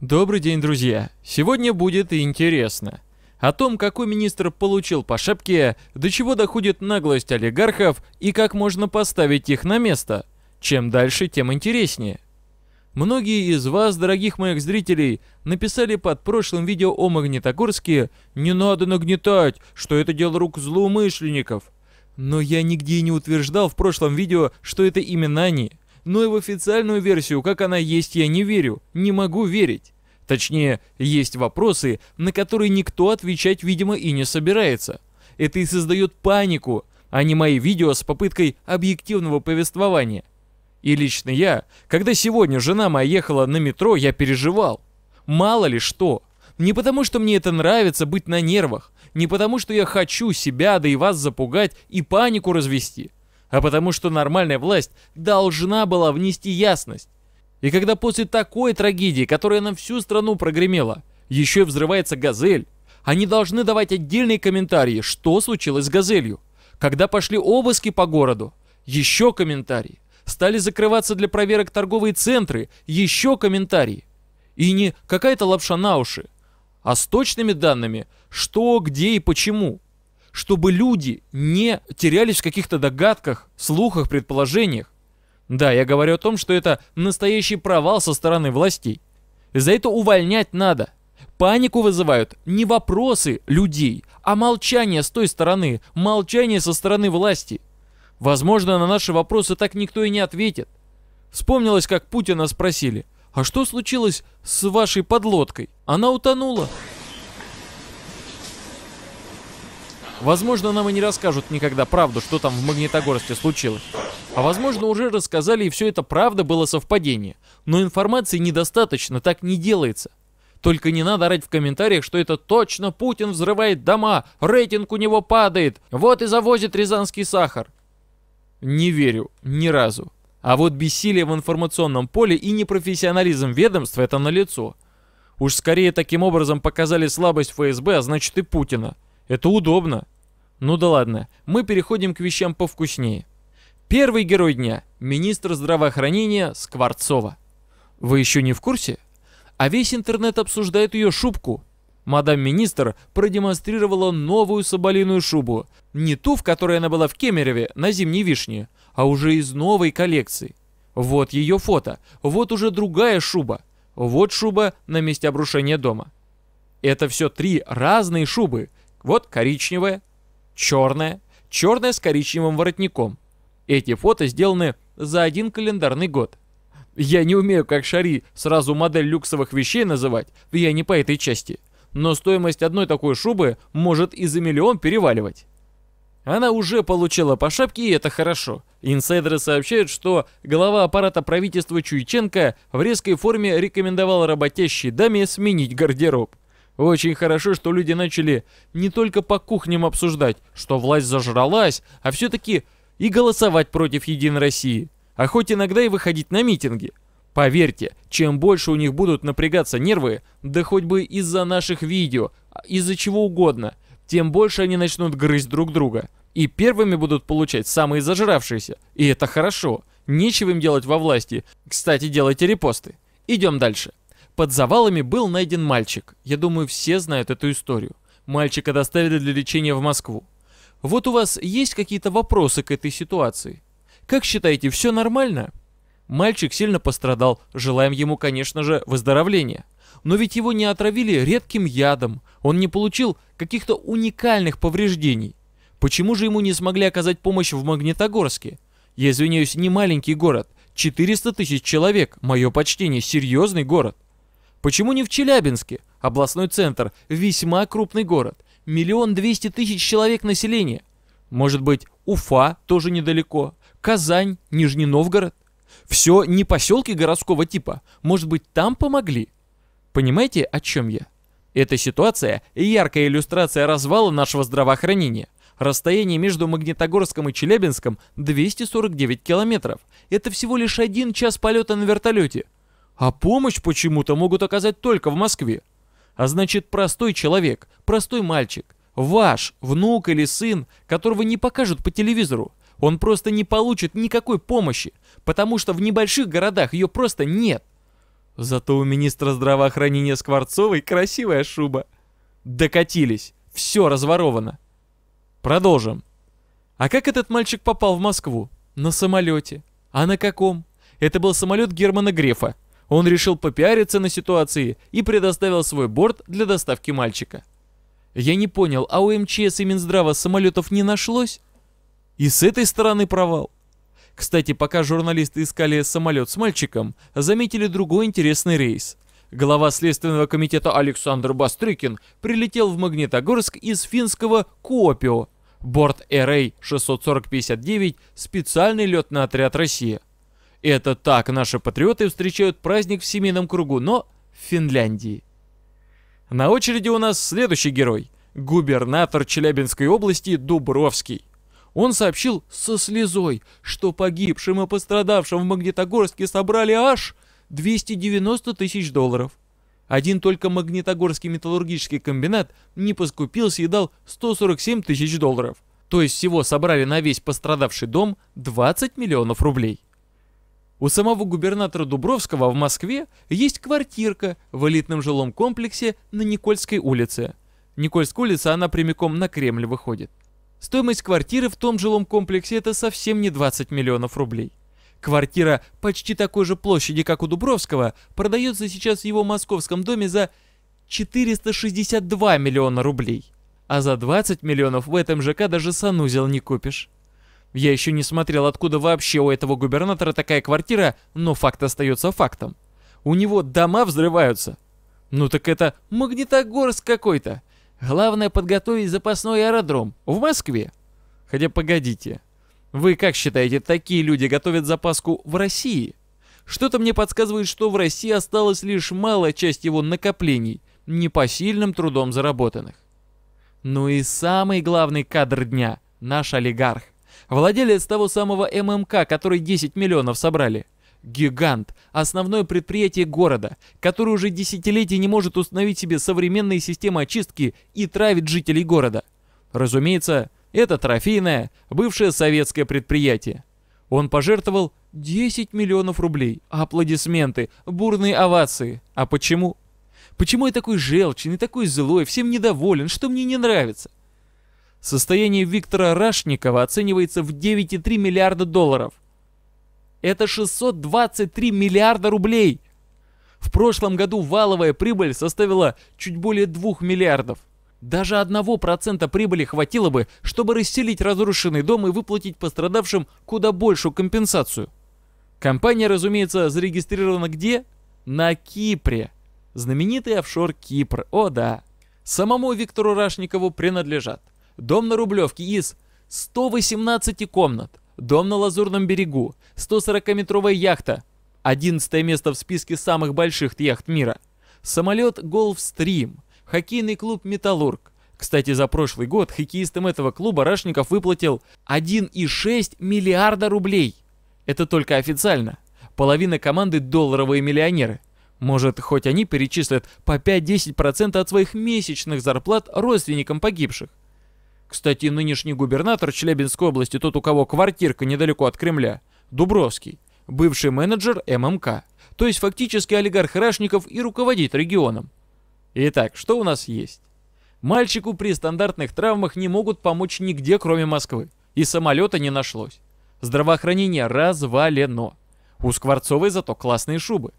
Добрый день, друзья! Сегодня будет интересно. О том, какой министр получил по шапке, до чего доходит наглость олигархов и как можно поставить их на место. Чем дальше, тем интереснее. Многие из вас, дорогих моих зрителей, написали под прошлым видео о Магнитогорске «Не надо нагнетать, что это дело рук злоумышленников». Но я нигде не утверждал в прошлом видео, что это именно они но и в официальную версию, как она есть, я не верю, не могу верить. Точнее, есть вопросы, на которые никто отвечать, видимо, и не собирается. Это и создает панику, а не мои видео с попыткой объективного повествования. И лично я, когда сегодня жена моя ехала на метро, я переживал. Мало ли что. Не потому, что мне это нравится быть на нервах, не потому, что я хочу себя, да и вас запугать и панику развести – а потому что нормальная власть должна была внести ясность. И когда после такой трагедии, которая на всю страну прогремела, еще и взрывается «Газель», они должны давать отдельные комментарии, что случилось с «Газелью». Когда пошли обыски по городу, еще комментарии. Стали закрываться для проверок торговые центры, еще комментарии. И не какая-то лапша на уши, а с точными данными, что, где и почему – чтобы люди не терялись в каких-то догадках, слухах, предположениях. Да, я говорю о том, что это настоящий провал со стороны властей. За это увольнять надо. Панику вызывают не вопросы людей, а молчание с той стороны, молчание со стороны власти. Возможно, на наши вопросы так никто и не ответит. Вспомнилось, как Путина спросили, «А что случилось с вашей подлодкой? Она утонула». Возможно, нам и не расскажут никогда правду, что там в Магнитогорске случилось. А возможно, уже рассказали, и все это правда было совпадение. Но информации недостаточно, так не делается. Только не надо орать в комментариях, что это точно Путин взрывает дома, рейтинг у него падает, вот и завозит рязанский сахар. Не верю, ни разу. А вот бессилие в информационном поле и непрофессионализм ведомства это налицо. Уж скорее таким образом показали слабость ФСБ, а значит и Путина. Это удобно. Ну да ладно, мы переходим к вещам повкуснее. Первый герой дня – министр здравоохранения Скворцова. Вы еще не в курсе? А весь интернет обсуждает ее шубку. Мадам министр продемонстрировала новую соболиную шубу. Не ту, в которой она была в Кемерове на зимней вишне, а уже из новой коллекции. Вот ее фото, вот уже другая шуба, вот шуба на месте обрушения дома. Это все три разные шубы, вот коричневая, черная, черная с коричневым воротником. Эти фото сделаны за один календарный год. Я не умею, как Шари, сразу модель люксовых вещей называть, я не по этой части. Но стоимость одной такой шубы может и за миллион переваливать. Она уже получила по шапке, и это хорошо. Инсайдеры сообщают, что глава аппарата правительства Чуйченко в резкой форме рекомендовал работящей даме сменить гардероб. Очень хорошо, что люди начали не только по кухням обсуждать, что власть зажралась, а все-таки и голосовать против Единой России, а хоть иногда и выходить на митинги. Поверьте, чем больше у них будут напрягаться нервы, да хоть бы из-за наших видео, а из-за чего угодно, тем больше они начнут грызть друг друга. И первыми будут получать самые зажравшиеся. И это хорошо. Нечего им делать во власти. Кстати, делайте репосты. Идем дальше. Под завалами был найден мальчик. Я думаю, все знают эту историю. Мальчика доставили для лечения в Москву. Вот у вас есть какие-то вопросы к этой ситуации? Как считаете, все нормально? Мальчик сильно пострадал, желаем ему, конечно же, выздоровления. Но ведь его не отравили редким ядом, он не получил каких-то уникальных повреждений. Почему же ему не смогли оказать помощь в Магнитогорске? Я извиняюсь, не маленький город, 400 тысяч человек, мое почтение, серьезный город. Почему не в Челябинске? Областной центр, весьма крупный город. Миллион двести тысяч человек населения. Может быть, Уфа тоже недалеко. Казань, Нижний Новгород. Все не поселки городского типа. Может быть, там помогли? Понимаете, о чем я? Эта ситуация – яркая иллюстрация развала нашего здравоохранения. Расстояние между Магнитогорском и Челябинском – 249 километров. Это всего лишь один час полета на вертолете – а помощь почему-то могут оказать только в Москве. А значит, простой человек, простой мальчик, ваш внук или сын, которого не покажут по телевизору, он просто не получит никакой помощи, потому что в небольших городах ее просто нет. Зато у министра здравоохранения Скворцовой красивая шуба. Докатились, все разворовано. Продолжим. А как этот мальчик попал в Москву? На самолете. А на каком? Это был самолет Германа Грефа. Он решил попиариться на ситуации и предоставил свой борт для доставки мальчика. Я не понял, а у МЧС и Минздрава самолетов не нашлось? И с этой стороны провал. Кстати, пока журналисты искали самолет с мальчиком, заметили другой интересный рейс. Глава Следственного комитета Александр Бастрыкин прилетел в Магнитогорск из финского Куопио. Борт RA 64059 специальный летный отряд России. Это так наши патриоты встречают праздник в семейном кругу, но в Финляндии. На очереди у нас следующий герой – губернатор Челябинской области Дубровский. Он сообщил со слезой, что погибшим и пострадавшим в Магнитогорске собрали аж 290 тысяч долларов. Один только Магнитогорский металлургический комбинат не поскупился и дал 147 тысяч долларов. То есть всего собрали на весь пострадавший дом 20 миллионов рублей. У самого губернатора Дубровского в Москве есть квартирка в элитном жилом комплексе на Никольской улице. Никольская улица, она прямиком на Кремль выходит. Стоимость квартиры в том жилом комплексе это совсем не 20 миллионов рублей. Квартира почти такой же площади, как у Дубровского, продается сейчас в его московском доме за 462 миллиона рублей. А за 20 миллионов в этом ЖК даже санузел не купишь. Я еще не смотрел, откуда вообще у этого губернатора такая квартира, но факт остается фактом. У него дома взрываются. Ну так это Магнитогорск какой-то. Главное подготовить запасной аэродром в Москве. Хотя погодите, вы как считаете, такие люди готовят запаску в России? Что-то мне подсказывает, что в России осталась лишь малая часть его накоплений, непосильным трудом заработанных. Ну и самый главный кадр дня – наш олигарх. Владелец того самого ММК, который 10 миллионов собрали. Гигант, основное предприятие города, который уже десятилетия не может установить себе современные системы очистки и травит жителей города. Разумеется, это трофейное, бывшее советское предприятие. Он пожертвовал 10 миллионов рублей, аплодисменты, бурные овации. А почему? Почему я такой желчный, такой злой, всем недоволен, что мне не нравится? Состояние Виктора Рашникова оценивается в 9,3 миллиарда долларов. Это 623 миллиарда рублей! В прошлом году валовая прибыль составила чуть более 2 миллиардов. Даже 1% прибыли хватило бы, чтобы расселить разрушенный дом и выплатить пострадавшим куда большую компенсацию. Компания, разумеется, зарегистрирована где? На Кипре. Знаменитый офшор Кипр, о да. Самому Виктору Рашникову принадлежат. Дом на Рублевке из 118 комнат. Дом на Лазурном берегу. 140-метровая яхта. 11 место в списке самых больших яхт мира. Самолет «Голфстрим». Хоккейный клуб «Металлург». Кстати, за прошлый год хоккеистам этого клуба Рашников выплатил 1,6 миллиарда рублей. Это только официально. Половина команды долларовые миллионеры. Может, хоть они перечислят по 5-10% от своих месячных зарплат родственникам погибших. Кстати, нынешний губернатор Челябинской области, тот, у кого квартирка недалеко от Кремля, Дубровский, бывший менеджер ММК, то есть фактически олигарх Рашников и руководит регионом. Итак, что у нас есть? Мальчику при стандартных травмах не могут помочь нигде, кроме Москвы. И самолета не нашлось. Здравоохранение развалено. У Скворцовой зато классные шубы.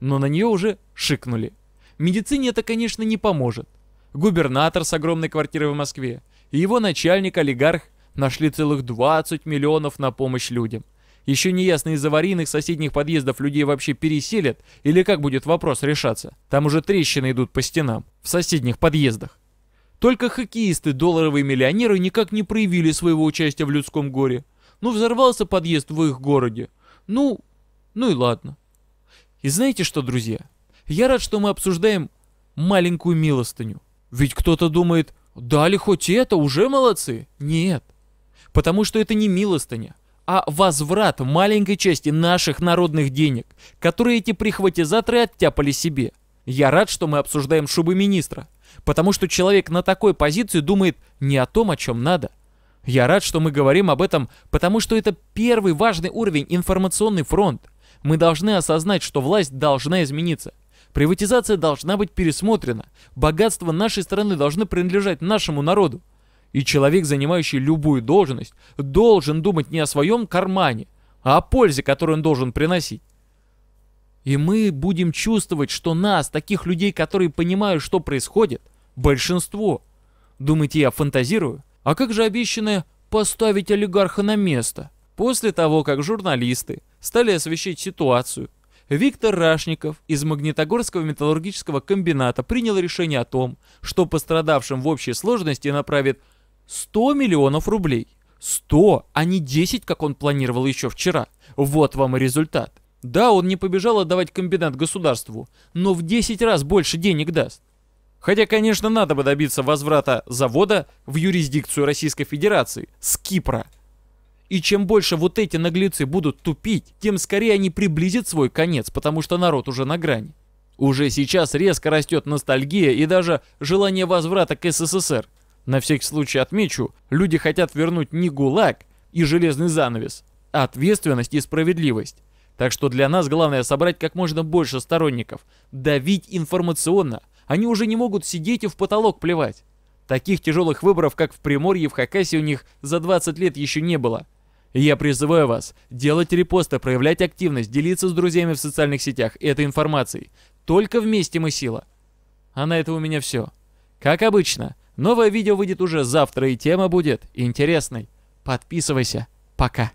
Но на нее уже шикнули. Медицине это, конечно, не поможет. Губернатор с огромной квартирой в Москве, и его начальник-олигарх нашли целых 20 миллионов на помощь людям. Еще неясно, из аварийных соседних подъездов людей вообще переселят, или как будет вопрос решаться. Там уже трещины идут по стенам, в соседних подъездах. Только хоккеисты, долларовые миллионеры никак не проявили своего участия в людском горе. Ну, взорвался подъезд в их городе. Ну, ну и ладно. И знаете что, друзья? Я рад, что мы обсуждаем маленькую милостыню. Ведь кто-то думает, Дали хоть это, уже молодцы. Нет. Потому что это не милостыня, а возврат маленькой части наших народных денег, которые эти прихватизаторы оттяпали себе. Я рад, что мы обсуждаем шубы министра, потому что человек на такой позиции думает не о том, о чем надо. Я рад, что мы говорим об этом, потому что это первый важный уровень информационный фронт. Мы должны осознать, что власть должна измениться. Приватизация должна быть пересмотрена. Богатства нашей страны должны принадлежать нашему народу. И человек, занимающий любую должность, должен думать не о своем кармане, а о пользе, которую он должен приносить. И мы будем чувствовать, что нас, таких людей, которые понимают, что происходит, большинство. Думаете, я фантазирую? А как же обещанное «поставить олигарха на место»? После того, как журналисты стали освещать ситуацию, Виктор Рашников из Магнитогорского металлургического комбината принял решение о том, что пострадавшим в общей сложности направит 100 миллионов рублей. 100, а не 10, как он планировал еще вчера. Вот вам и результат. Да, он не побежал отдавать комбинат государству, но в 10 раз больше денег даст. Хотя, конечно, надо бы добиться возврата завода в юрисдикцию Российской Федерации с Кипра – и чем больше вот эти наглецы будут тупить, тем скорее они приблизят свой конец, потому что народ уже на грани. Уже сейчас резко растет ностальгия и даже желание возврата к СССР. На всякий случай отмечу, люди хотят вернуть не ГУЛАГ и железный занавес, а ответственность и справедливость. Так что для нас главное собрать как можно больше сторонников, давить информационно. Они уже не могут сидеть и в потолок плевать. Таких тяжелых выборов, как в Приморье и в Хакасии, у них за 20 лет еще не было. И я призываю вас делать репосты, проявлять активность, делиться с друзьями в социальных сетях этой информацией. Только вместе мы сила. А на это у меня все. Как обычно, новое видео выйдет уже завтра, и тема будет интересной. Подписывайся. Пока.